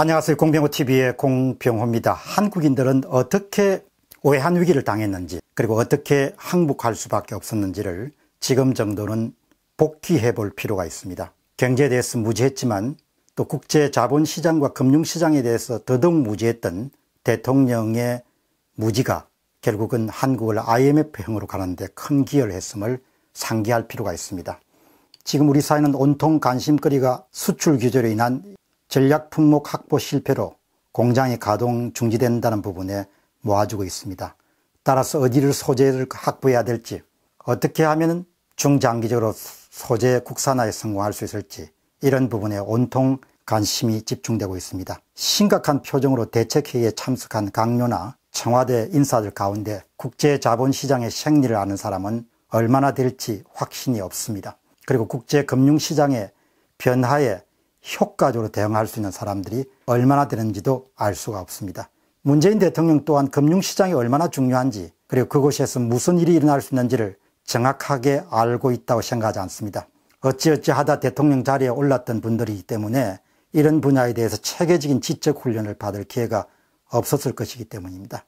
안녕하세요. 공병호TV의 공병호입니다. 한국인들은 어떻게 오해한 위기를 당했는지 그리고 어떻게 항복할 수밖에 없었는지를 지금 정도는 복귀해 볼 필요가 있습니다. 경제에 대해서 무지했지만 또 국제 자본시장과 금융시장에 대해서 더더욱 무지했던 대통령의 무지가 결국은 한국을 IMF형으로 가는데 큰 기여를 했음을 상기할 필요가 있습니다. 지금 우리 사회는 온통 관심거리가 수출 규제로 인한 전략 품목 확보 실패로 공장이 가동 중지된다는 부분에 모아주고 있습니다. 따라서 어디를 소재를 확보해야 될지, 어떻게 하면 중장기적으로 소재 국산화에 성공할 수 있을지 이런 부분에 온통 관심이 집중되고 있습니다. 심각한 표정으로 대책회의에 참석한 강요나 청와대 인사들 가운데 국제자본시장의 생리를 아는 사람은 얼마나 될지 확신이 없습니다. 그리고 국제금융시장의 변화에 효과적으로 대응할 수 있는 사람들이 얼마나 되는지도 알 수가 없습니다. 문재인 대통령 또한 금융시장이 얼마나 중요한지 그리고 그곳에서 무슨 일이 일어날 수 있는지를 정확하게 알고 있다고 생각하지 않습니다. 어찌어찌 하다 대통령 자리에 올랐던 분들이기 때문에 이런 분야에 대해서 체계적인 지적 훈련을 받을 기회가 없었을 것이기 때문입니다.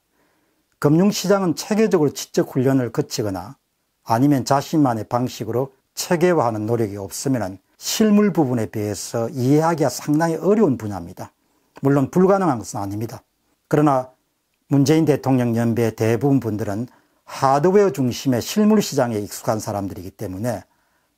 금융시장은 체계적으로 지적 훈련을 거치거나 아니면 자신만의 방식으로 체계화하는 노력이 없으면 실물 부분에 비해서 이해하기가 상당히 어려운 분야입니다. 물론 불가능한 것은 아닙니다. 그러나 문재인 대통령 연배 대부분 분들은 하드웨어 중심의 실물 시장에 익숙한 사람들이기 때문에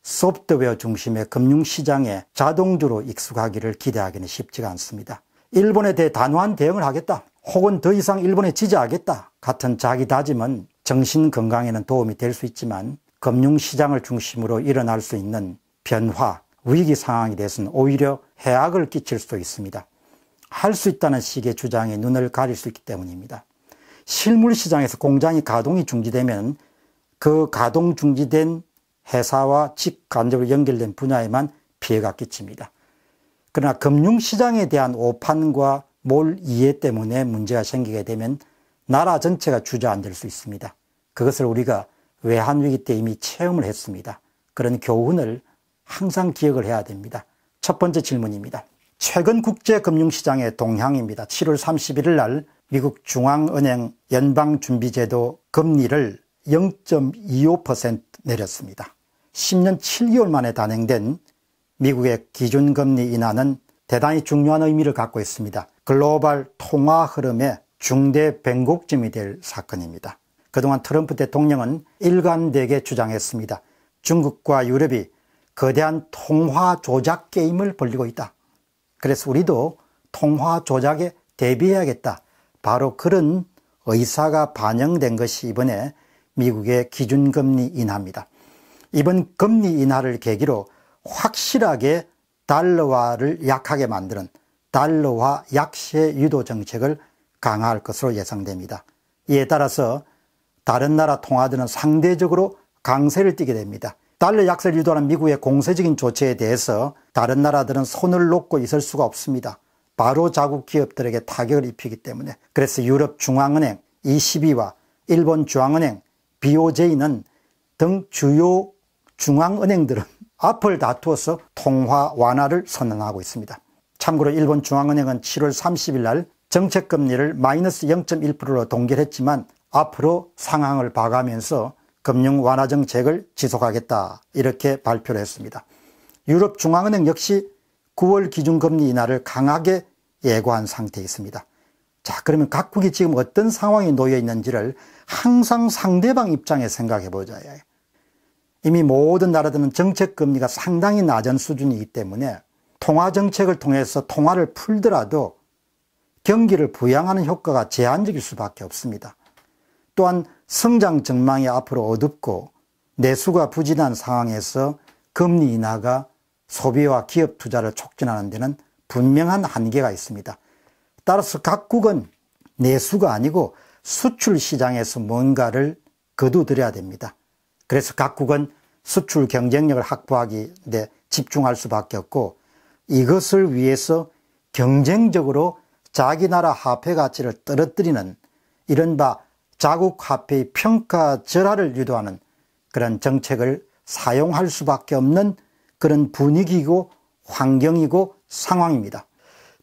소프트웨어 중심의 금융시장에 자동주로 익숙하기를 기대하기는 쉽지가 않습니다. 일본에 대해 단호한 대응을 하겠다 혹은 더 이상 일본에 지지하겠다 같은 자기 다짐은 정신 건강에는 도움이 될 수 있지만 금융시장을 중심으로 일어날 수 있는 변화, 위기 상황이 돼서는 오히려 해악을 끼칠 수도 있습니다. 할 수 있다는 식의 주장에 눈을 가릴 수 있기 때문입니다. 실물 시장에서 공장이 가동이 중지되면 그 가동 중지된 회사와 직간접으로 연결된 분야에만 피해가 끼칩니다. 그러나 금융시장에 대한 오판과 몰 이해 때문에 문제가 생기게 되면 나라 전체가 주저앉을 수 있습니다. 그것을 우리가 외환위기 때 이미 체험을 했습니다. 그런 교훈을 항상 기억을 해야 됩니다. 첫 번째 질문입니다. 최근 국제금융시장의 동향입니다. 7월 31일 날 미국 중앙은행 연방준비제도 금리를 0.25% 내렸습니다. 10년 7개월 만에 단행된 미국의 기준금리 인하는 대단히 중요한 의미를 갖고 있습니다. 글로벌 통화 흐름의 중대 변곡점이 될 사건입니다. 그동안 트럼프 대통령은 일관되게 주장했습니다. 중국과 유럽이 거대한 통화 조작 게임을 벌리고 있다. 그래서 우리도 통화 조작에 대비해야겠다. 바로 그런 의사가 반영된 것이 이번에 미국의 기준금리 인하입니다. 이번 금리 인하를 계기로 확실하게 달러화를 약하게 만드는 달러화 약세 유도 정책을 강화할 것으로 예상됩니다. 이에 따라서 다른 나라 통화들은 상대적으로 강세를 띠게 됩니다. 달러 약세를 유도하는 미국의 공세적인 조치에 대해서 다른 나라들은 손을 놓고 있을 수가 없습니다. 바로 자국 기업들에게 타격을 입히기 때문에 그래서 유럽 중앙은행 ECB와 일본 중앙은행 BOJ는 등 주요 중앙은행들은 앞을 다투어서 통화 완화를 선언하고 있습니다. 참고로 일본 중앙은행은 7월 30일 날 정책금리를 마이너스 0.1%로 동결했지만 앞으로 상황을 봐가면서 금융 완화 정책을 지속하겠다 이렇게 발표를 했습니다. 유럽 중앙은행 역시 9월 기준금리 인하를 강하게 예고한 상태에 있습니다. 자 그러면 각국이 지금 어떤 상황이 놓여 있는지를 항상 상대방 입장에 생각해 보자 이미 모든 나라들은 정책금리가 상당히 낮은 수준이기 때문에 통화정책을 통해서 통화를 풀더라도 경기를 부양하는 효과가 제한적일 수밖에 없습니다. 또한 성장 전망이 앞으로 어둡고 내수가 부진한 상황에서 금리 인하가 소비와 기업 투자를 촉진하는 데는 분명한 한계가 있습니다. 따라서 각국은 내수가 아니고 수출 시장에서 뭔가를 거두들여야 됩니다. 그래서 각국은 수출 경쟁력을 확보하기 에 집중할 수밖에 없고 이것을 위해서 경쟁적으로 자기 나라 화폐 가치를 떨어뜨리는 이른바 자국 화폐의 평가 절하를 유도하는 그런 정책을 사용할 수밖에 없는 그런 분위기고 환경이고 상황입니다.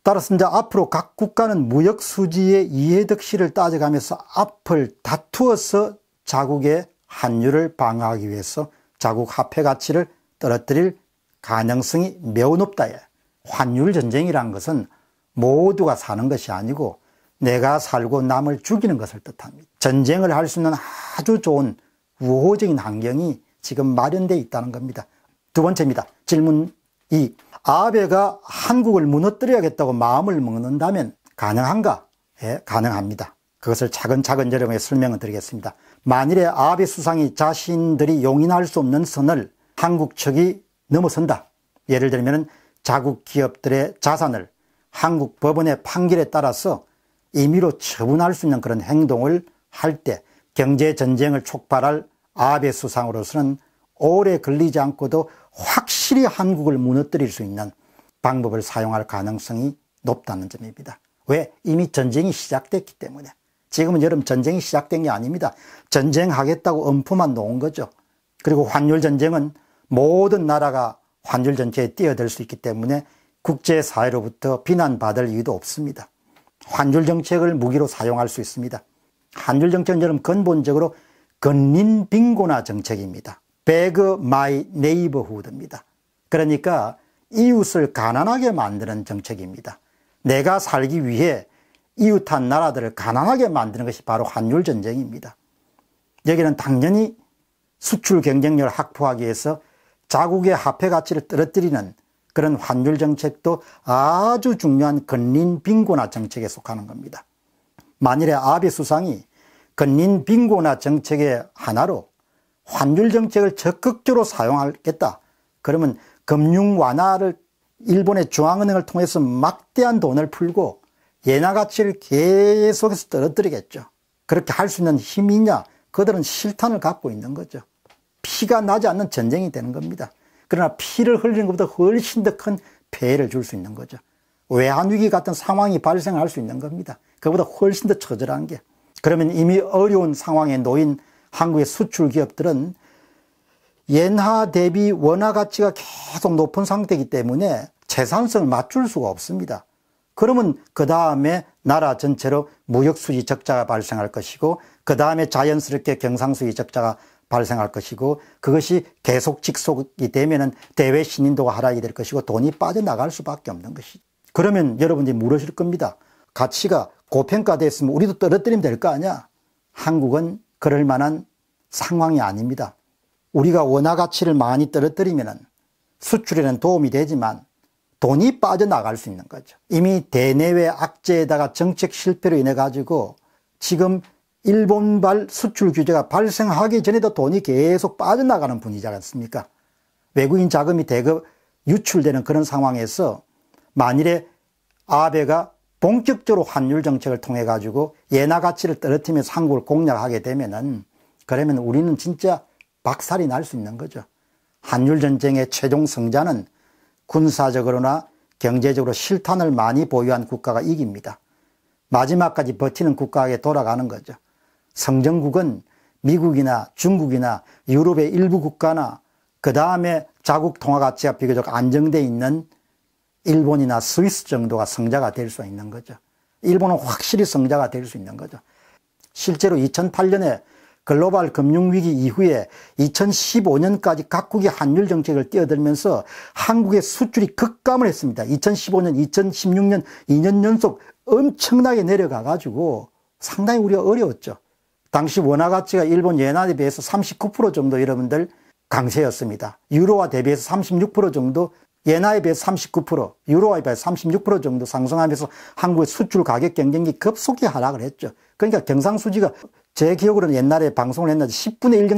따라서 이제 앞으로 각 국가는 무역 수지의 이해득실을 따져가면서 앞을 다투어서 자국의 한율을 방어하기 위해서 자국 화폐 가치를 떨어뜨릴 가능성이 매우 높다. 환율 전쟁이란 것은 모두가 사는 것이 아니고 내가 살고 남을 죽이는 것을 뜻합니다. 전쟁을 할 수 있는 아주 좋은 우호적인 환경이 지금 마련되어 있다는 겁니다. 두 번째입니다. 질문 2. 아베가 한국을 무너뜨려야겠다고 마음을 먹는다면 가능한가? 예, 가능합니다. 그것을 차근차근 여러분에 설명을 드리겠습니다. 만일에 아베 수상이 자신들이 용인할 수 없는 선을 한국 측이 넘어선다. 예를 들면 자국 기업들의 자산을 한국 법원의 판결에 따라서 임의로 처분할 수 있는 그런 행동을 할 때 경제전쟁을 촉발할 아베 수상으로서는 오래 걸리지 않고도 확실히 한국을 무너뜨릴 수 있는 방법을 사용할 가능성이 높다는 점입니다. 왜? 이미 전쟁이 시작됐기 때문에. 지금은 여름 전쟁이 시작된 게 아닙니다. 전쟁하겠다고 엄포만 놓은 거죠. 그리고 환율전쟁은 모든 나라가 환율전쟁에 뛰어들 수 있기 때문에 국제사회로부터 비난받을 이유도 없습니다. 환율 정책을 무기로 사용할 수 있습니다. 환율 정책은 저는 근본적으로 건린 빈곤화 정책입니다. 배그 마이 네이버후드입니다. 그러니까 이웃을 가난하게 만드는 정책입니다. 내가 살기 위해 이웃한 나라들을 가난하게 만드는 것이 바로 환율 전쟁입니다. 여기는 당연히 수출 경쟁력을 확보하기 위해서 자국의 화폐 가치를 떨어뜨리는 그런 환율 정책도 아주 중요한 근린 빈곤화 정책에 속하는 겁니다. 만일에 아베 수상이 근린 빈곤화 정책의 하나로 환율 정책을 적극적으로 사용하겠다. 그러면 금융 완화를 일본의 중앙은행을 통해서 막대한 돈을 풀고 예나 가치를 계속해서 떨어뜨리겠죠. 그렇게 할 수 있는 힘이냐? 그들은 실탄을 갖고 있는 거죠. 피가 나지 않는 전쟁이 되는 겁니다. 그러나 피를 흘리는 것보다 훨씬 더 큰 폐해를 줄 수 있는 거죠. 외환위기 같은 상황이 발생할 수 있는 겁니다. 그보다 훨씬 더 처절한 게. 그러면 이미 어려운 상황에 놓인 한국의 수출 기업들은 엔화 대비 원화 가치가 계속 높은 상태이기 때문에 재산성을 맞출 수가 없습니다. 그러면 그 다음에 나라 전체로 무역수지 적자가 발생할 것이고 그 다음에 자연스럽게 경상수지 적자가 발생할 것이고 그것이 계속 직속이 되면은 대외 신인도가 하락이 될 것이고 돈이 빠져나갈 수밖에 없는 것이죠. 그러면 여러분들이 물으실 겁니다. 가치가 고평가됐으면 우리도 떨어뜨리면 될 거 아니야? 한국은 그럴 만한 상황이 아닙니다. 우리가 원화 가치를 많이 떨어뜨리면은 수출에는 도움이 되지만 돈이 빠져나갈 수 있는 거죠. 이미 대내외 악재에다가 정책 실패로 인해 가지고 지금 일본발 수출 규제가 발생하기 전에도 돈이 계속 빠져나가는 분이지 않습니까? 외국인 자금이 대거 유출되는 그런 상황에서 만일에 아베가 본격적으로 환율 정책을 통해 가지고 예나 가치를 떨어뜨리면서 한국을 공략하게 되면은 그러면 우리는 진짜 박살이 날 수 있는 거죠. 한율 전쟁의 최종 승자는 군사적으로나 경제적으로 실탄을 많이 보유한 국가가 이깁니다. 마지막까지 버티는 국가에 게 돌아가는 거죠. 성정국은 미국이나 중국이나 유럽의 일부 국가나 그 다음에 자국 통화 가치가 비교적 안정돼 있는 일본이나 스위스 정도가 성자가 될 수 있는 거죠. 일본은 확실히 성자가 될 수 있는 거죠. 실제로 2008년에 글로벌 금융위기 이후에 2015년까지 각국이 환율 정책을 뛰어들면서 한국의 수출이 급감을 했습니다. 2015년, 2016년 2년 연속 엄청나게 내려가 가지고 상당히 우리가 어려웠죠. 당시 원화 가치가 일본 예나에 비해서 39% 정도 여러분들 강세였습니다. 유로화 대비해서 36% 정도, 예나에 비해서 39%, 유로화에 비해서 36% 정도 상승하면서 한국의 수출 가격 경쟁이 급속히 하락을 했죠. 그러니까 경상수지가 제 기억으로는 옛날에 방송을 했는데 10분의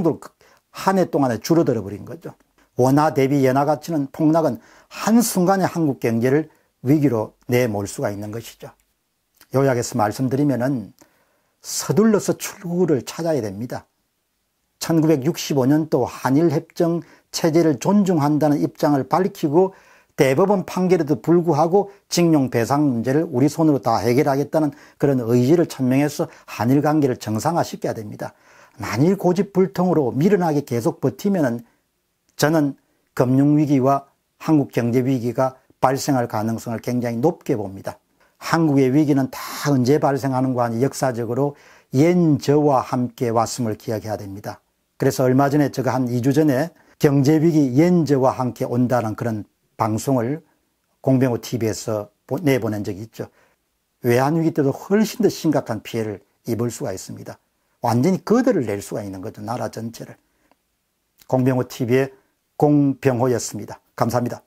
1정도한해 그 동안에 줄어들어 버린 거죠. 원화 대비 예나 가치는 폭락은 한순간에 한국 경제를 위기로 내몰 수가 있는 것이죠. 요약해서 말씀드리면은 서둘러서 출구를 찾아야 됩니다. 1965년 또 한일협정 체제를 존중한다는 입장을 밝히고 대법원 판결에도 불구하고 징용 배상 문제를 우리 손으로 다 해결하겠다는 그런 의지를 천명해서 한일 관계를 정상화시켜야 됩니다. 만일 고집불통으로 미련하게 계속 버티면 저는 금융위기와 한국경제위기가 발생할 가능성을 굉장히 높게 봅니다. 한국의 위기는 다 언제 발생하는 거 아니 역사적으로 옌 저와 함께 왔음을 기억해야 됩니다. 그래서 얼마 전에 제가 한 2주 전에 경제위기 옌 저와 함께 온다는 그런 방송을 공병호 TV에서 내보낸 적이 있죠. 외환위기 때도 훨씬 더 심각한 피해를 입을 수가 있습니다. 완전히 거들을 낼 수가 있는 거죠. 나라 전체를. 공병호 TV의 공병호였습니다. 감사합니다.